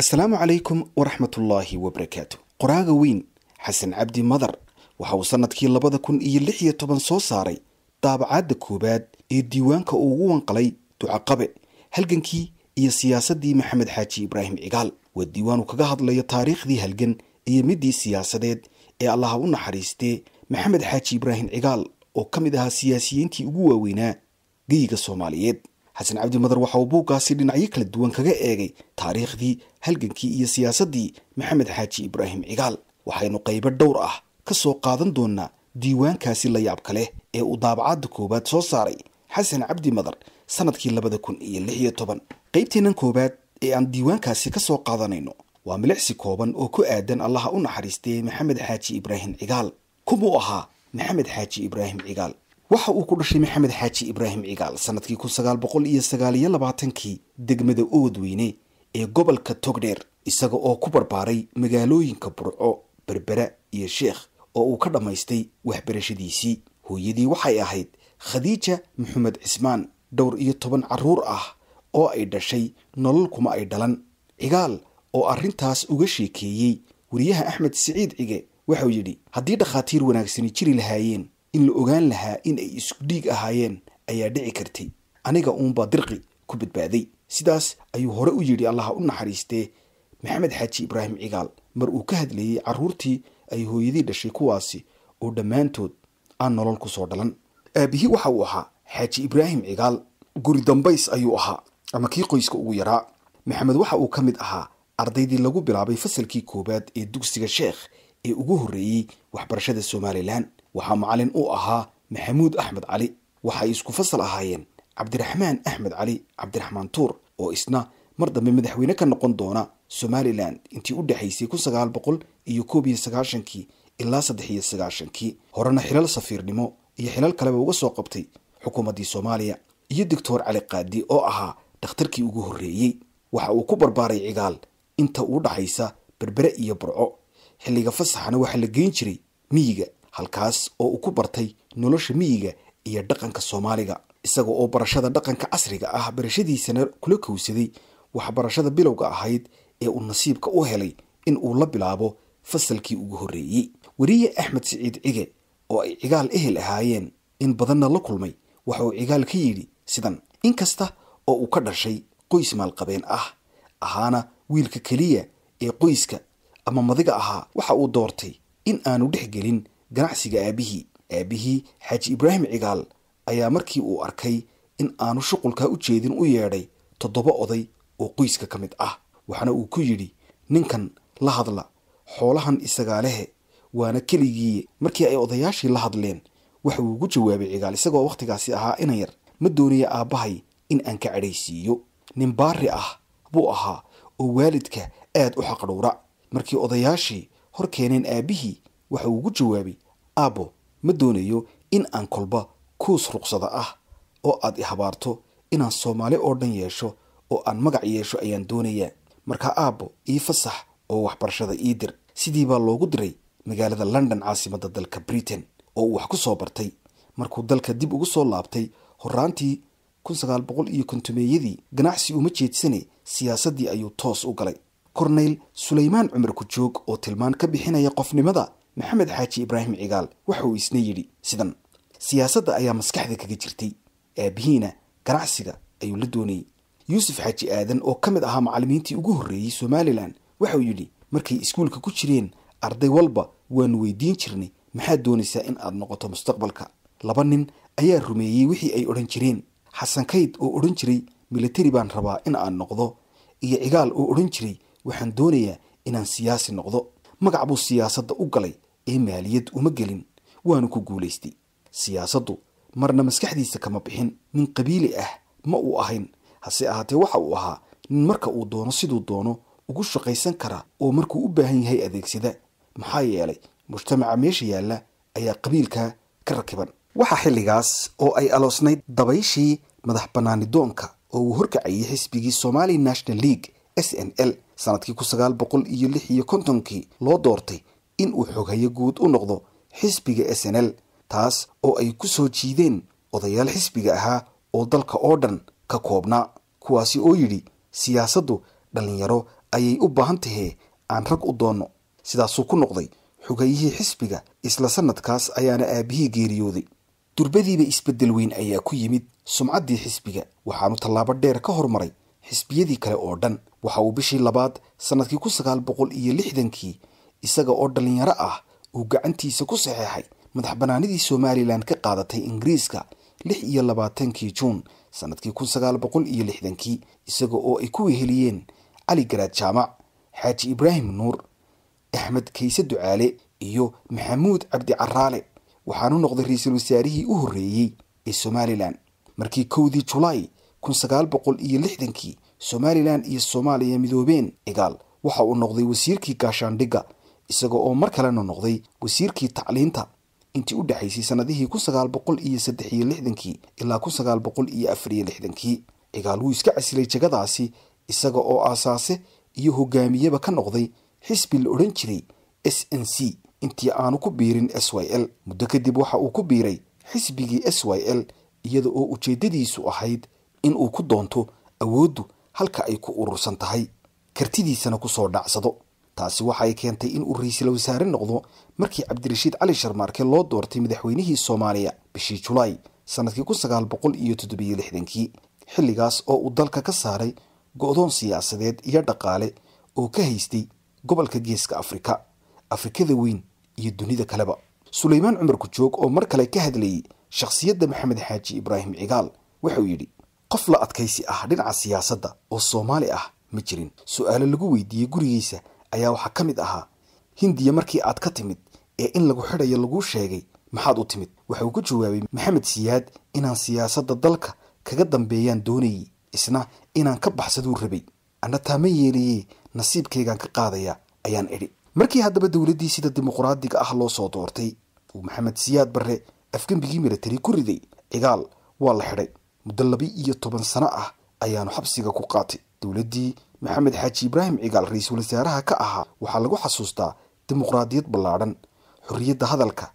asalaamu calaykum waraxmatullaahi wabarakaatu qoraaga weyn xasan cabdi madar waxa uu sannadkii labada kun iyo lix iyo toban soo saaray daabacaadda koowaad ee diiwaanka uu ugu wanqalay ducaqabe halgankii iyo siyaasaddii maxamed xaaji ibraahim cigaal waa diiwaanu kaga hadlaya taariikhdii halgan iyo middii siyaasadeed ee allaha u naxariistee maxamed xaaji ibraahim cigaal oo ka mid ahaa siyaasiyiintii ugu waaweynaa geyiga soomaaliyeed xasan cabdi madar waxa uu buuggaasi dhinacyo kala duwan kaga eegay taariikhdii halgankii iyo siyaasaddii maxamed xaaji ibraahim cigaal waxaynu qaybo dhowr ah ka soo qaadan doonaa diiwaankaasi la yaabka leh ee uu daabacaadda koowaad soo saaray xasan cabdi madar sannadkii labada kun iyo lix iyo toban qaybteennan koowaad ee aan diiwaankaasi ka soo qaadanayno waa milicsi kooban oo ku aadan allaha u naxariistay maxamed xaaji ibraahim cigaal kumuu ahaa maxamed xaaji ibraahim cigaal waxa uu ku dhashay maxamed xaaji ibraahim cigaal sanadkii kun labaatankii degmada oodweyne ee gobolka togdheer isaga oo ku barbaaray magaalooyinka burco berbera iyo sheekh oo uu ka dhammaystay waxbarashadiisii hooyadii waxay ahayd khadiija maxamed cismaan dhowr iyo toban caruur ah oo ay dhashay nolol kuma ay dhalan cigaal oo arrintaas uga sheekeeyey wariyaha axmed siciid cige wuxuu yidhi haddii dhakhaatiir wanaagsani jiri lahaayeen in la ogaan lahaa in ay dhiig ahaayeen ayaa dhici kartay aniga uunbaa dirqi ku badbaaday sidaas ayuu hore u yidhi allaha u naxariistee maxamed xaaji ibraahim cigaal mar uu ka hadlayey caruurtii ay hooyadii dhashay kuwaasi oo dhammaantood aan nolol ku soo dhalan aabbihi waxa uu ahaa xaaji ibraahim cigaal guri dambays ayuu ahaa ama kii qoyska ugu yaraa maxamed waxa uu ka mid ahaa ardaydii lagu bilaabay fasalkii koowaad ee dugsiga sheekh ee ugu horreeyey waxbarashada somalilan waxaa macalin u ahaa maxamuud axmed cali waxaay isku fasal ahaayeen cabdiraxmaan axmed cali cabdiraxmaan tuur oo isna mar dambe madaxweyne ka noqon doona somalilan intii u dhexaysay kun koob iyo sagaashankii ilaa saddex iyo sagaashankii horena xilal safiirnimo iyo xilal kaleba uga soo qabtay xukuumaddii soomaaliya iyo doctor cali qaadi oo ahaa dhakhtarkii ugu horreeyey waxa uu ku barbaaray cigaal inta uu dhaxaysa berbere iyo burco xilliga fasaxana waxaa la geyn jiray miyiga halkaas oo uu ku bartay nolosha miyiga iyo dhaqanka soomaaliga isaga oo barashada dhaqanka casriga ah barashadiisana kula kawsaday waxbarashada bilowga ahayd ee uu nasiibka u helay in uu la bilaabo fasalkii ugu horreeyey weriye axmed siciid cige oo ay cigaal ehel ahaayeen in badanna la kulmay waxa uu cigaal ka yidhi sidan inkasta oo uu ka dhashay qoys maalqabeen ah ahaana wiilka keliya ee qoyska ama madiga ahaa waxa uu doortay in aanu dhex gelin ganacsiga aabihii aabihii xaaji ibraahim cigaal ayaa markii uu arkay in aanu shuqulkaa u jeedin u yeedhay toddoba oday oo qoyska ka mid ah waxaana uu ku yidhi ninkan la hadla xoolahan isagaalehe waana keligii markii ay odayaashii la hadleen waxa uu ugu jawaabay cigaal isagoo wakhtigaasi ahaa inan yar ma doonaya aabbahay in aan ka cadhaysiiyo nin baari ah buu ahaa oo waalidka aad u xaqdhowra markii odayaashii hor keeneen aabbihii waxa uu ugu jawaabay aabo ma doonayo in aan kolba kuus ruqsada ah oo aad ihabaarto inaan soomaali oo dhan yeesho oo aan magac yeesho ayaan doonayaa markaa aabo ii fasax oo waxbarashada ii dir sidii baa loogu diray magaalada london caasimadda dalka britain oo uu wax ku soo bartay markuu dalka dib ugu soo laabtay horaantii kun sagaal boqol iyo kontumeeyadii ganacsi uma jeedsane siyaasaddii ayuu toos u galay korneyl sulaymaan cumar ku joog oo tilmaan ka bixinaya qofnimada maxamed xaaji ibraahim cigaal waxauu isna yidhi sidan siyaasadda ayaa maskaxda kaga jirtay aabihiina ganacsiga ayuu la doonayey yuusuf xaaji aadan oo ka mid ahaa macalimiintii ugu horreeyey somalilan waxauu yidhi markay iskuulka ku jireen arday walba waanu weydiin jirnay maxaad doonaysaa in aad noqoto mustaqbalka laba nin ayaa rumeeyey wixii ay odhan jireen xasan kayd oo odhan jiray milatari baan rabaa in aan noqdo iyo cigaal oo odhan jiray waxaan doonayaa inaan siyaasi noqdo magac buu siyaasadda u galay ee maaliyad uma gelin waanu ku guulaystay siyaasaddu marna maskaxdiisa kama bixin nin qabiili ah ma uu ahayn hase ahaatee waxa uu ahaa nin marka uu doono siduu doono ugu shaqaysan kara oo markuu u baahan yahay adeegsada maxaa yeelay mujtamaca meesha yaalla ayaa qabiilka ka rakiban waxaa xilligaas oo ay aloosnayd dabayshii madax doonka oo uu horkacayay xisbigii somali national league s n l sannadkii ku sagaal boqol iyo lix iyo kontonkii loo doortay inuu xogayo guud u noqdo xisbiga s n l taas oo ay ku soo jiideen odayaal xisbiga ahaa oo dalka oo dhan ka koobnaa kuwaasi oo yidhi siyaasaddu dhallinyaro ayay u baahan tahee aan rag u doonno sidaasuu ku noqday xogayihii xisbiga isla sanadkaas ayaana aabihii geeriyooday durbadiiba isbeddel weyn ayaa ku yimid sumcaddii xisbiga waxaanu tallaabo dheer ka hormaray xisbiyadii kale oo dhan waxa uu bishii labaad sannadkii kun sagaal boqol iyo lixdankii isaga oo dhalinyaro ah uu gacantiisa ku saxeexay madax banaanidii somalilan ka qaadatay ingiriiska lix iyo labaatankii juun sanadkii kun sagaal boqol iyo lixdankii isaga oo ay ku weheliyeen cali garaad jaamac xaaji ibraahim nuur axmed kayse ducaale iyo maxamuud cabdi caraale waxaanu noqday ra-iisul wasaarihii u horreeyey ee somalilan markii kowdii julaay kun sagaal boqol iyo lixdankii somalilan iyo soomaaliya midoobeen igaal waxa uu noqday wasiirkii gaashaandhigga isaga oo mar kalena noqday wasiirkii tacliinta intii u dhexaysay sannadihii kun sagaal boqol iyo saddex iyo lixdankii ilaa kun sagaal boqol iyo afar lixdankii cigaal wuu iska casilay jegadaasi isaga oo aasaase iyo hogaamiyaba ka noqday xisbi la odhan jiray s n c intii aanu ku biirin s y l muddo kadib waxa uu ku biiray xisbigii s y l iyada oo ujeeddadiisu ahayd in uu ku doonto awooddu halka ay ku urursan tahay kartidiisana kusoo dhacsado taasi waxa ay keentay inuu ra-iisul wasaare noqdo markii cabdirashiid cali sharmaarke loo doortay madaxweynihii soomaaliya bishii julaay sannadkii kun sagaal boqol iyo toddobiyo lixdankii xilligaas oo uu dalka ka saaray go-doon siyaasadeed iyo dhaqaale oo ka haystay gobolka geeska afrika afrikada weyn iyo dunida kaleba sulaymaan cumar kujoog oo mar kale ka hadlayay shakhsiyadda maxamed xaaji ibraahim cigaal wuxuu yidhi qof la adkaysi ah dhinaca siyaasadda oo soomaali ah ma jirin su-aalo lagu weydiiyey gurigiisa ayaa waxaa ka mid ahaa hindiya markii aad ka timid ee in lagu xidhayo laguu sheegay maxaad u timid waxa uu ku jawaabay maxamed siyaad inaan siyaasadda dalka kaga dambeeyaan doonayay isna inaan ka baxsaduu rabay annataa ma yeeliye nasiibkaygaan ka qaadaya ayaan idhi markii haddaba dowladdii sida dimuqraadiga ah loo soo doortay uu maxamed siyaad barre afgembigii milatari ku riday cigaal waa la xidhay muddo laba iyo toban sano ah ayaanu xabsiga ku qaatay dowladdii maxamed xaaji ibraahim cigaal ra-iisul wasaaraha ka ahaa waxaa lagu xasuustaa dimuqraadiyad ballaadhan xorriyadda hadalka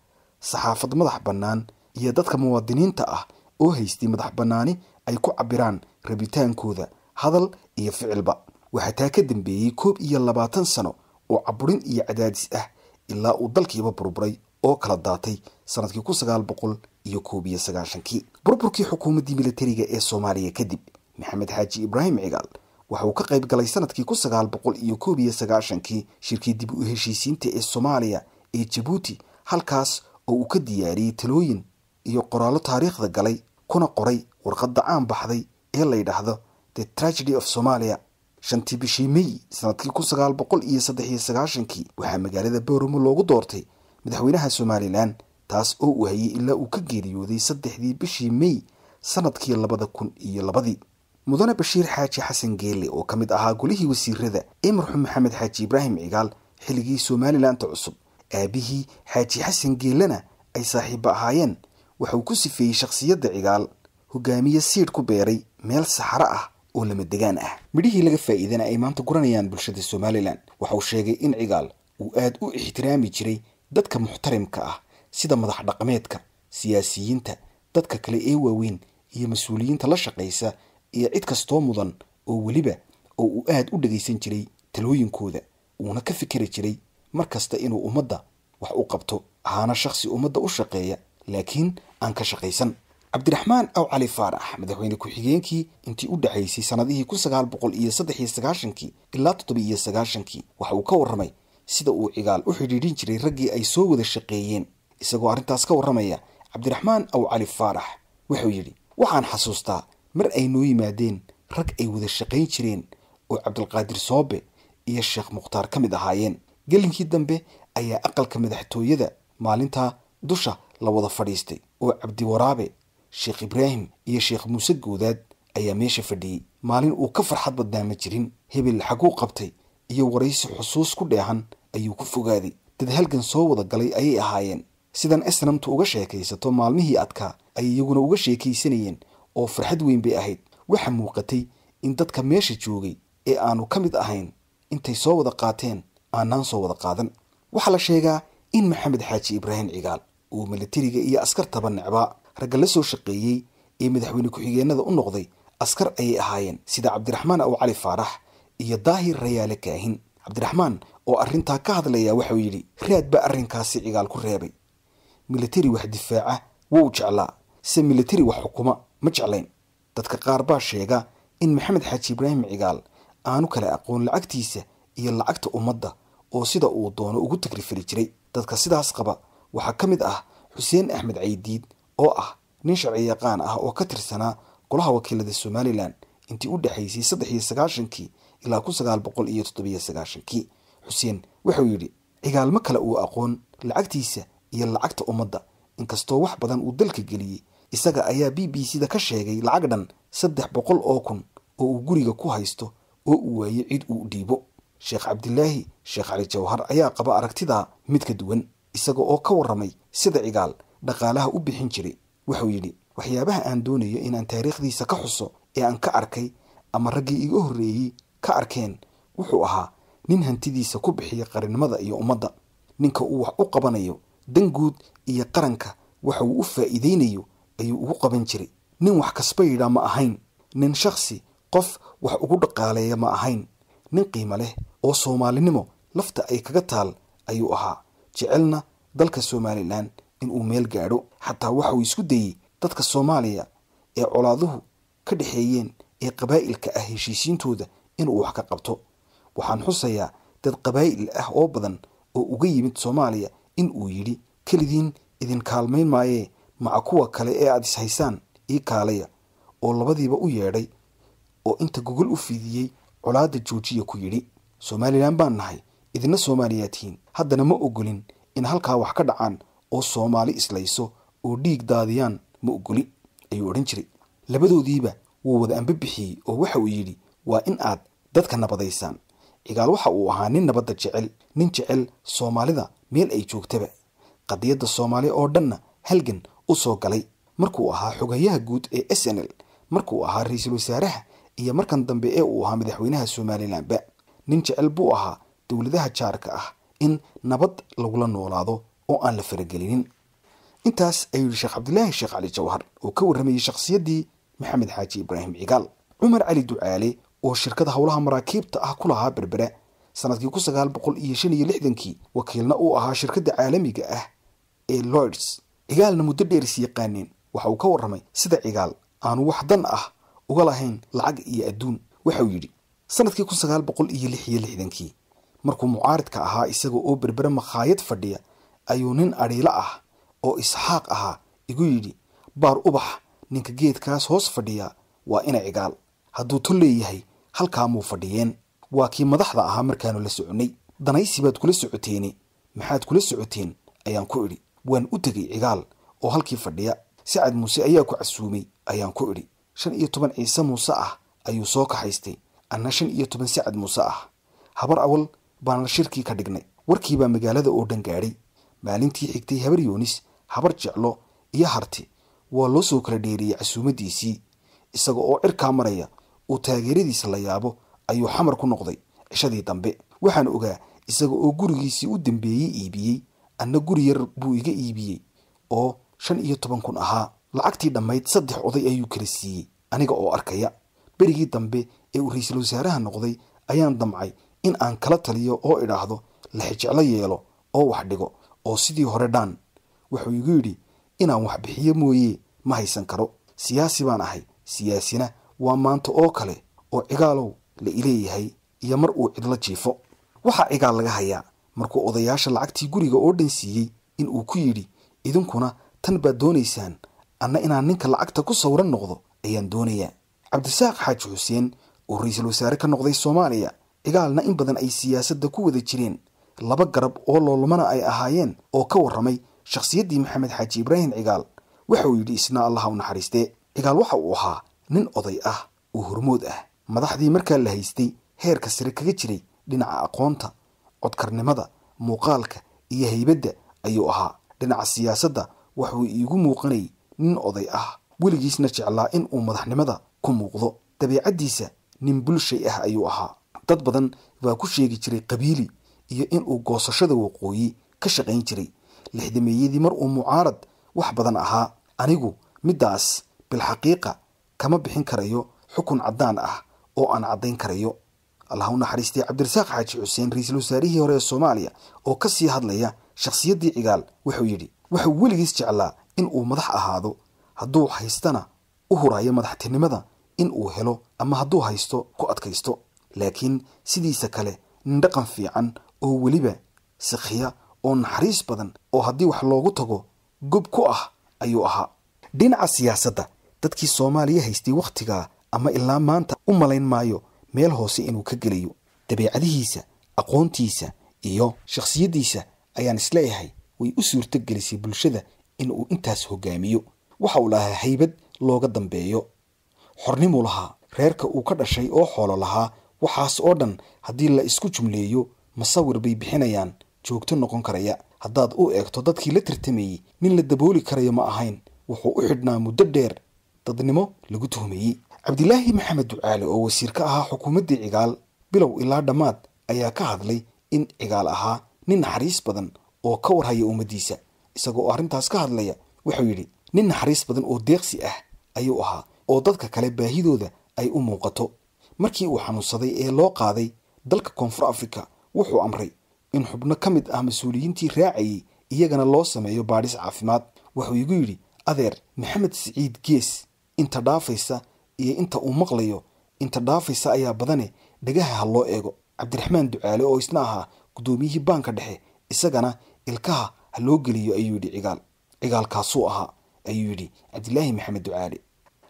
saxaafad madax bannaan iyo dadka muwaadiniinta ah oo haystay madax bannaani ay ku cabiraan rabitaankooda hadal iyo ficilba waxaa taa ka dambeeyey koob iyo labaatan sano oo caburin iyo cadaadis ah ilaa uu dalkiiba burburay oo kala daatay sanadkii kun sagaal boqol iyo koob iyo sagaashankii burburkii xukuumaddii militariga ee soomaaliya kadib maxamed xaaji ibraahim cigaal waxa uu ka qayb galay sanadkii kun boqol iyo koob iyo sagaashankii shirkii dib u heshiisiinta ee soomaaliya ee jabuuti halkaas oo uu ka diyaariyey talooyin iyo qoraallo taariikhda galay kuna qoray warqadda caan baxday ee la yidhaahdo the tragedy of somalia shantii bishii may sanadkii kun sagaal boqol iyo saddex iyo sagaashankii waxaa magaalada boromo loogu doortay madaxweynaha somalilan taas oo uu hayay ilaa uu ka geeriyooday saddexdii bishii may sanadkii labada kun iyo labadii mudane bashiir xaaji xasan geele oo ka mid ahaa golihii wasiirada ee marxuum maxamed xaaji ibraahim cigaal xilligii somalilanta cusub aabihii xaaji xasan geelena ay saaxiibo ahaayeen waxauu ku sifeeyey shakhsiyadda cigaal hogaamiye siidh ku beeray meel saxaro ah oo lama degaan ah midhihii laga faa'iidana ay maanta guranayaan bulshada somalilan waxauu sheegay in cigaal uu aad u ixtiraami jiray dadka muxtarimka ah sida madax dhaqmeedka siyaasiyiinta dadka kale ee waaweyn iyo mas-uuliyiinta la shaqaysa iyo cid kastoo mudan oo weliba oo uu aada u dhagaysan jiray talooyinkooda uuna ka fikeri jiray mar kasta inuu ummadda wax u qabto ahaana shaqsi ummadda u shaqeeya laakiin aan ka shaqaysan cabdiraxmaan aw cali faarax madaxweyne ku-xigeenkii intii u dhaxaysay sanadihii kun sagaal boqol iyo saddex iyo sagaashankii ilaa toddoba iyo sagaashankii waxa uu ka warramay sida uu cigaal u xidhiidhin jiray raggii ay soo wada shaqeeyeen isagoo arrintaas ka warramaya cabdiraxmaan aw cali faarax wuxuu yidhi waxaan xasuustaa mar ay noo yimaadeen rag ay wada shaqayn jireen oo cabdulqaadir soobe iyo sheekh mukhtaar ka mid ahaayeen gelinkii dambe ayaa aqalka madaxtooyada maalintaa dusha la wada fadhiistay oo cabdiwaraabe sheekh ibraahim iyo sheekh muuse goodaad ayaa meesha fadhiyey maalin uu ka farxad badnaama jirin hebel xaguu qabtay iyo waraysi xusuus ku dheehan ayuu ku fogaaday dad halgan soo wada galay ayay ahaayeen sidan esnamtu uga sheekaysato maalmihii adkaa ayay iyaguna uga sheekaysanayeen oo farxad weyn bay ahayd waxaa muuqatay in dadka meesha joogay ee aanu ka mid ahayn intay soo wada qaateen aanaan soo wada qaadan waxaa la sheegaa in maxamed xaaji ibraahim cigaal uu milatariga iyo askartaba necbaa ragga la soo shaqeeyey ee madaxweyne ku xigeennada u noqday askar ayay ahaayeen sida cabdiraxmaan aw cali faarax iyo daahir rayaale kaahin cabdiraxmaan oo arrintaa ka hadlayaa waxauu yidhi raad baa arrinkaasi cigaal ku reebay milatari wax difaaca wuu jeclaa se milatari wax xukuma ma jeclayn dadka qaar baa sheega in maxamed xaaji ibraahim cigaal aanu kale aqoon lacagtiisa iyo lacagta ummadda oo sida uu doono ugu tagrifali jiray dadka sidaas qaba waxaa ka mid ah xuseen axmed caydiid oo ah nin sharci yaqaan ah oo ka tirsanaa golaha wakiilada somalilan intii u dhexaysay saddex iyo sagaashankii ilaa kun sagaal boqol iyo toddobiyo sagaashankii xuseen wuxuu yidhi cigaalmo kale uu aqoon lacagtiisa iyo lacagta ummadda inkastoo wax badan uu dalka geliyey isaga ayaa b b c da ka sheegay lacag dhan saddex boqol oo kun oo uu guriga ku haysto oo uu waaye cid uu dhiibo sheekh cabdilaahi sheekh cali jawhar ayaa qaba aragtidaa mid ka duwan isaga oo ka waramay sida cigaal dhaqaalaha u bixin jiray wuxuu yidhi waxyaabaha aan doonayo inaan taariikhdiisa ka xuso ee aan ka arkay ama raggii iga horreeyey ka arkeen wuxuu ahaa nin hantidiisa ku bixiya qarinimada iyo ummadda ninka uu wax u qabanayo dan guud iyo qaranka waxa uu u faa'iideynayo ayuu ugu qaban jiray nin wax kasba yidhaa ma ahayn nin shaksi qof wax ugu dhaqaaleeya ma ahayn nin qiimo leh oo soomaalinimo lafta ay kaga taal ayuu ahaa jecelna dalka somalilan inuu meel gaadho xataa waxauu isku dayey dadka soomaaliya ee colaaduhu ka dhexeeyeen ee qabaa'ilka ah heshiisiintooda inuu wax ka qabto waxaan xusayaa dad qabaa'il ah oo badan oo uga yimid soomaaliya in uu yidhi kelidiin idin kaalmayn maayee maca kuwa kale ee aada ishaysaan ii kaalaya oo labadiiba u yeedhay oo inta gogol u fidiyey colaada joojiya ku yidhi somalilan baan nahay idina soomaaliyaa tihiin haddana ma ogolin in halkaa wax ka dhacaan oo soomaali islayso oo dhiig daadiyaan ma ogoli ayuu odhan jiray labadoodiiba wuu wada anba bixiyey oo waxa uu yidhi waa in aad dadka nabadaysaan cigaal waxa uu ahaa nin nabadda jecel nin jecel soomaalida meel ay joogtaba qadiyadda soomaali oo dhanna halgan u soo galay markuu ahaa xogayaha guud ee s n l markuu ahaa ra-iisul wasaaraha iyo markan dambe ee uu ahaa madaxweynaha somalilanba nin jecel buu ahaa dowladaha jaarka ah in nabad lagula noolaado oo aan la faragelinin intaas ayuu yihi sheekh cabdilaahi sheekh cali jawhar oo ka warramayay shakhsiyaddii maxamed xaaji ibraahim cigaal cumar cali ducaale oo shirkada howlaha maraakiibta ah ku lahaa berbera sanadkii ku sagaal boqol iyo shan iyo lixdankii wakiilna uu ahaa shirkadda caalamiga ah ee loyds cigaalna muddo dheeris yaqaaneen waxa uu ka warramay sida cigaal aanu wax dan ah uga lahayn lacag iyo adduun waxa uu yidhi sanadkii kun sagaal boqol iyo lix lixdankii markuu mucaaridka ahaa isaga oo berbera makhaayad fadhiya ayuu nin adhiilo ah oo isxaaq ahaa igu yidhi baar ubax ninka geedkaas hoos fadhiya waa ina cigaal hadduu tun leeyahay halkaamuu fadhiyeen waa kii madaxda ahaa markaanu la soconay danaysi baad kula socoteene maxaad kula socoteen ayaan ku idhi waan u tegay cigaal oo halkii fadhiya sacad muuse ayaa ku casuumay ayaan ku idhi shan iyo toban ciise muuse ah ayuu soo kaxaystay anna shan iyo toban sacad muuse ah habar awal baana shirkii ka dhignay warkii baa magaalada oo dhan gaadhay maalintii xigtay habar yoonis habar jeclo iyo harti waa loo soo kala dheeriyey casuumaddiisii isaga oo cirkaa maraya uu taageeradiisa la yaabo ayuu xamar ku noqday cishadii dambe waxaan ogaa isaga oo gurigiisii u dambeeyey iibiyey ana guri yar buu iga iibiyey oo shan iyo toban kun ahaa lacagtii dhammayd saddex oday ayuu kala siiyey aniga oo arkaya berigii dambe ee uu ra-iisul wasaaraha noqday ayaan damcay in aan kala taliyo oo idhaahdo laxijeclo yeelo oo wax dhigo oo sidii hore dhaan wuxuu igu yidhi inaan wax bixiyo mooye ma haysan karo siyaasi baan ahay siyaasina waa maanta oo kale oo cigaalow la ileeyahay iyo mar uu cidla jiifo waxaa cigaal laga hayaa markuu odayaasha lacagtii guriga oo dhan siiyey inuu ku yidhi idinkuna tan baad doonaysaan anna inaan ninka lacagta ku sawran noqdo ayaan doonayaa cabdisaaq xaaji xuseen oo ra-iisul wasaare ka noqday soomaaliya igaalna in badan ay siyaasadda ku wada jireen laba garab oo loolmana ay ahaayeen oo ka warramay shakhsiyaddii maxamed xaaji ibraahim cigaal waxa uu yidhi isna allaha u naxariistee cigaal waxa uu ahaa nin oday ah oo hormood ah madaxdii markaa la haystay heerka sare kaga jiray dhinaca aqoonta codkarnimada muuqaalka iyo haybadda ayuu ahaa dhinaca siyaasadda waxuu iigu muuqanay nin oday ah weligiisna jeclaa in uu madaxnimada ku muuqdo dabeicaddiisa nin bulshay ah ayuu ahaa dad badan waa ku sheegi jiray qabiili iyo inuu goosashada waqooyi ka shaqayn jiray lixdameeyadii mar uu mucaarad wax badan ahaa anigu middaas bilxaqiiqa kama bixin karayo xukun caddaan ah oo aan caddayn karayo allah u naxariistay cabdirasaaq xaaji xuseen ra-iisul wasaarihii hore ee soomaaliya oo ka sii hadlaya shakhsiyaddii cigaal wuxuu yidhi wuxuu weligiis jeclaa in uu madax ahaado hadduu haystana u huraayo madaxtinimada in uu helo ama hadduu haysto ku adkaysto laakiin sidiisa kale nin dhaqan fiican oo weliba sikhiya oo naxariis badan oo haddii wax loogu tago gob ku ah ayuu ahaa dhinaca siyaasadda dadkii soomaaliya haystay wakhtigaa ama ilaa maanta u malayn maayo meel hoose inuu ka gelayo dabeecadihiisa aqoontiisa iyo shaqsiyaddiisa ayaan isleeyahay way u suurto gelisay bulshada in uu intaas hogaamiyo waxa uu lahaa haybad looga dambeeyo xornimuu lahaa reerka uu ka dhashay oo xoolo lahaa waxaas oo dhan haddii la isku jumleeyo masawir bay bixinayaan joogto noqon karaya haddaad u eegto dadkii la tartamayey nin la dabooli karayo ma ahayn wuxuu u xidhnaa muddo dheer dadnimo lagu tuhmayey cabdilaahi maxamed ducaale oo wasiir ka ahaa xukuumaddii cigaal bilow ilaa dhammaad ayaa ka hadlay in cigaal ahaa nin naxariis badan oo ka warhaya ummaddiisa isagoo arrintaas ka hadlaya wuxuu yidhi nin naxariis badan oo deeqsi ah ayuu ahaa oo dadka kale baahidooda ay u muuqato markii uu xanuunsaday ee loo qaaday dalka koonfur afrika wuxuu amray in xubno ka mid ah mas-uuliyiintii raacayay iyagana loo sameeyo baadhis caafimaad wuxuu igu yidhi adeer maxamed siciid gees inta dhaafaysa iyo inta uu maqlayo inta dhaafaysa ayaa badane dhagaha ha loo eego cabdiraxmaan ducaale oo isna ahaa guddoomiyihii baanka dhexe isagana ilkaha ha loo geliyo ayuu yidhi cigaal cigaalkaasuu ahaa ayuu yidhi cabdilaahi maxamed ducaale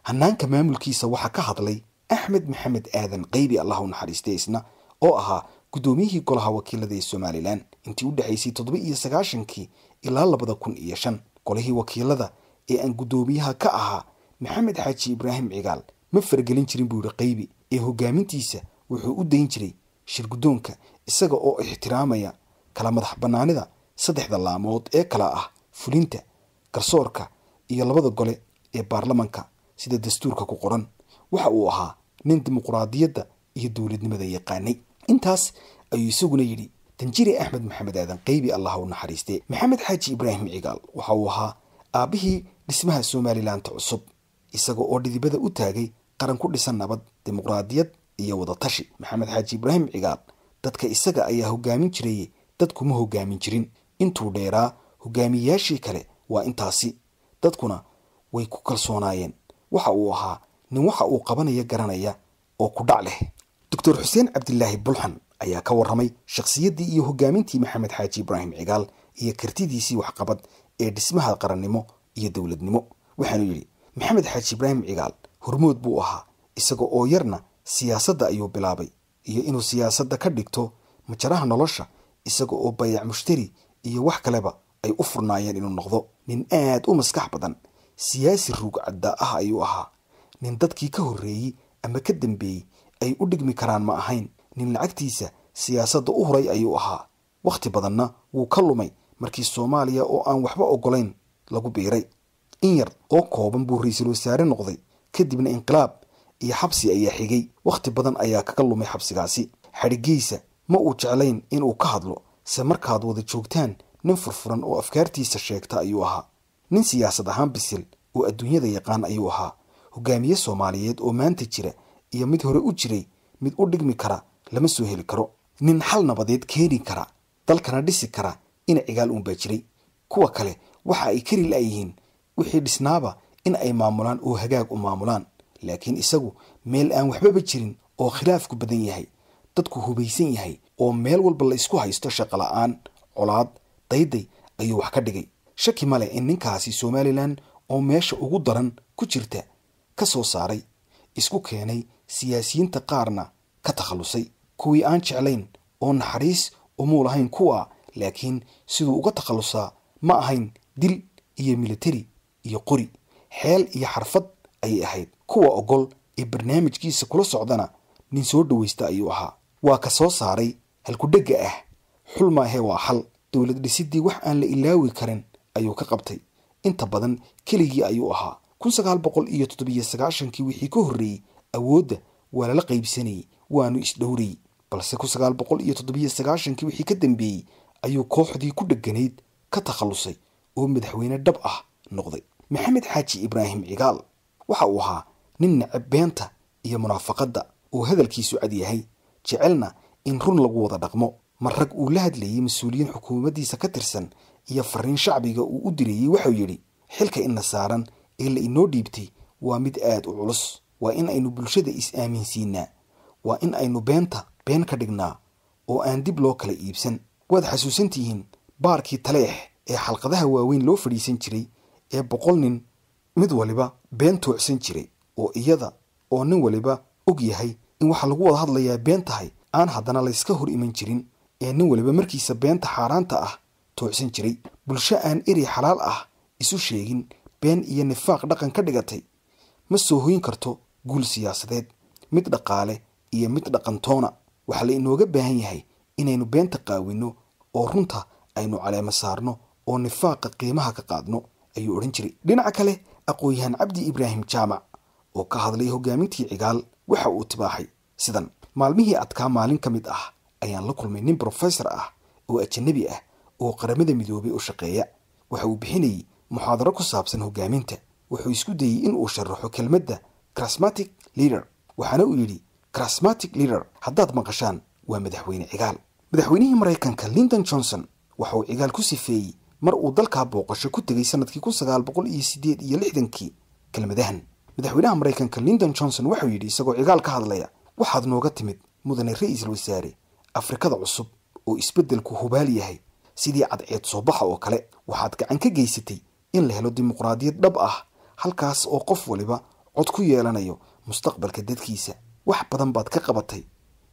hanaanka maamulkiisa waxaa ka hadlay axmed maxamed aadan qaybi allah u naxariistay isna oo ahaa guddoomiyihii golaha wakiilada ee somalilan intii u dhexaysay toddoba iyo sagaashankii ilaa labada kun iyo shan golihii wakiilada ee aan guddoomiyaha ka ahaa maxamed xaaji ibraahim cigaal ma faragelin jirin buu yihi qaybi ee hogaamintiisa wuxuu u dayn jiray shirgudoonka isaga oo ixtiraamaya kala madax bannaanida saddexda laamood ee kala ah fulinta garsoorka iyo labada gole ee baarlamanka sida dastuurka ku qoran waxa uu ahaa nin dimuquraadiyadda iyo dowladnimada yaqaanay intaas ayuu isaguna yidhi danjire axmed maxamed aadan qaybi allah u naxariistee maxamed xaaji ibraahim cigaal waxa uu ahaa aabbihii dhismaha somalilanta cusub isaga oo dhidibada u taagay qaran ku dhisan nabad dimuqraadiyad iyo wadatashi maxamed xaaji ibraahim cigaal dadka isaga ayaa hogaamin jirayey dadkuma hogaamin jirin intuu dheeraa hogaamiyeyaashii kale waa intaasi dadkuna way ku kalsoonaayeen waxa uu ahaa nin waxa uu qabanaya garanaya oo ku dhac leh doctor xuseen cabdilaahi bulxan ayaa ka warramay shakhsiyaddii iyo hogaamintii maxamed xaaji ibraahim cigaal iyo kartidiisii waxqabad ee dhismaha qarannimo iyo dowladnimo waxaanu yidhi maxamed xaaji ibraahim cigaal hormood buu ahaa isaga oo yarna siyaasadda ayuu bilaabay iyo inuu siyaasadda ka dhigto majaraha nolosha isaga oo bayac mushtari iyo wax kaleba ay u furnaayeen inuu noqdo nin aad u maskax badan siyaasi ruugcaddaa ah ayuu ahaa nin dadkii ka horreeyey ama ka dambeeyey ay u dhigmi karaan ma ahayn nin lacagtiisa siyaasadda u huray ayuu ahaa wakhti badanna wuu ka lumay markii soomaaliya oo aan waxba ogolayn lagu biiray in yar oo kooban buu ra-iisul wasaare noqday kadibna inqilaab iyo xabsi ayaa xigay wakhti badan ayaa kaga lumay xabsigaasi xadhigiisa ma uu jeclayn inuu ka hadlo se markaad wada joogtaan nin furfuran oo afkaartiisa sheegta ayuu ahaa nin siyaasad ahaan bisil oo adduunyada yaqaan ayuu ahaa hogaamiye soomaaliyeed oo maanta jira iyo mid hore u jiray mid u dhigmi kara lama soo heli karo nin xal nabadeed keeni kara dalkana dhisi kara in cigaal uunbaa jiray kuwa kale waxa ay kari la wixii dhisnaaba in ay maamulaan oo hagaag u maamulaan laakiin isagu meel aan waxbaba jirin oo khilaafku badan yahay dadku hubaysan yahay oo meel walba la isku haysto shaqo la-aan colaad dayday ayuu wax ka dhigay shaki ma male in ninkaasi somalilan oo meesha ugu daran ku jirta ka soo saaray isku keenay siyaasiyiinta qaarna ka takhallusay kuwii aan jeclayn oo naxariis umuu lahayn kuwa laakiin siduu uga takhallusaa ma ahayn dil iyo milatari iyo qori xeel iyo xarfad ayay ahayd kuwa ogol ee barnaamijkiisa kula socdana nin soo dhawaysta ayuu ahaa waa ka soo saaray halkudhegga ah xul maahe waa xal dowlad dhisidii wax aan la ilaawi karin ayuu ka qabtay inta badan keligii ayuu ahaa kun sagaal boqol iyo toddobiyo sagaashankii wixii ka horreeyey awoodda waa lala qaybsanayay waanu isdhowrayy balse kun sagaal boqol iyo toddobiyo sagaashankii wixii ka dambeeyey ayuu kooxdii ku dheganayd ka takhallusay oo madaxweyne dhab ah noqday maxamed xaaji ibraahim cigaal waxa uu ahaa nin necab beenta iyo munaafaqadda uu hadalkiisu cad yahay jecelna in run lagu wada dhaqmo mar rag uu la hadlayey mas-uuliyiin xukuumaddiisa ka tirsan iyo fariin shacbiga uu u diriyey wuxuu yidhi xilka ina saaran ee la inoo dhiibtay waa mid aad u culus waa in aynu bulshada is-aaminsiinaa waa in aynu beenta been ka dhignaa oo aan dib loo kala iibsan waad xasuusantihiin baarkii taleex ee xalqadaha waaweyn loo fadhiisan jiray ee boqol nin mid waliba been toocsan jiray oo iyada oo nin waliba og yahay in waxaa lagu wada hadlayaa been tahay aan haddana layska hor iman jirin ee nin waliba markiisa beenta xaaraanta ah toocsan jiray bulsho aan erey xalaal ah isu sheegin been iyo nifaaq dhaqan ka dhigatay ma soo hoyin karto guul siyaasadeed mid dhaqaale iyo mid dhaqantoona waxaa la inooga baahan yahay inaynu beenta qaawinno oo runta aynu caleemo saarno oo nifaaqa qiimaha ka qaadno ayuu odhan jiray dhinaca kale aqoon-yahaan cabdi ibraahim jaamac oo ka hadlay hogaamintii cigaal waxa uu tibaahay sidan maalmihii adkaa maalin ka mid ah ayaan la kulmay nin brofessor ah oo ajanebi ah oo qaramada midoobay u shaqeeya waxa uu bixinayay muxaadaro ku saabsan hogaaminta wuxuu isku dayey in uu sharaxo kelmadda crasmatic leader waxaana uu yidhi crasmatic leader haddaad maqashaan waa madaxweyne cigaal madaxweynihii maraykanka lindon johnson waxa uu cigaal ku sifeeyey mar uu dalkaa booqasho ku tegay sanadkii kun sagaal iyo sideed iyo lixdankii kelmadahan madaxweynaha maraykanka lindon johnson wuxuu yidhi isagoo cigaal ka hadlaya waxaad nooga timid mudane ra-iisul wasaare afrikada cusub oo isbeddelku hubaal yahay sidii cadceed soo baxa oo kale waxaad gacan ka geysatay in la helo dimuqraadiyad dhab ah halkaas oo qof waliba cod ku yeelanayo mustaqbalka dadkiisa wax badan baad ka qabatay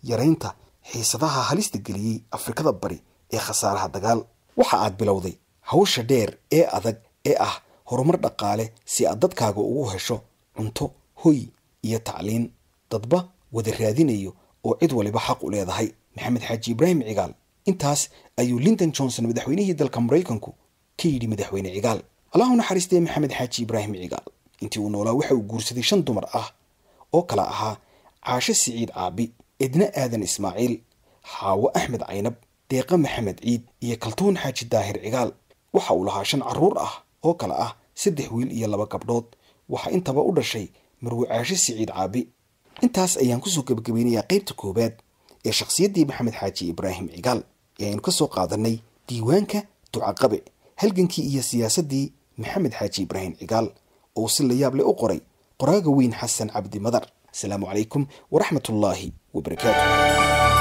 yaraynta xiisadaha halista geliyey afrikada bari ee khasaaraha dagaal waxa aad bilowday hawsha dheer ee adag ee ah horumar dhaqaale si aad dadkaaga ugu hesho cunto hoy iyo tacliin dadba wada raadinayo oo cid waliba xaq u leedahay maxamed xaaji ibraahim cigaal intaas ayuu linton johnson madaxweynihii dalka maraykanku ka yidhi madaxweyne cigaal allahu naxariistee maxamed xaaji ibraahim cigaal intii uu noolaa waxa uu guursaday shan dumar ah oo kale ahaa caashe siciid caabi idna aadan ismaaciil xaawo axmed caynab deeqa maxamed ciid iyo kaltuun xaaji daahir cigaal waxa uu lahaa shan caruur ah oo kale ah saddex wiil iyo laba gabdhood waxaa intaba u dhashay marwe caashi siciid caabi intaas ayaan kusoo gebagabeynayaa qaybta koowaad ee shakhsiyaddii maxamed xaaji ibraahim cigaal ee aynu kasoo qaadanay diiwaanka ducaqabe halgankii iyo siyaasaddii maxamed xaaji ibraahim cigaal oo si layaab leh u qoray qoraaga weyn xasan cabdi madar asalaamu calaykum waraxmatullaahi wabarakaatu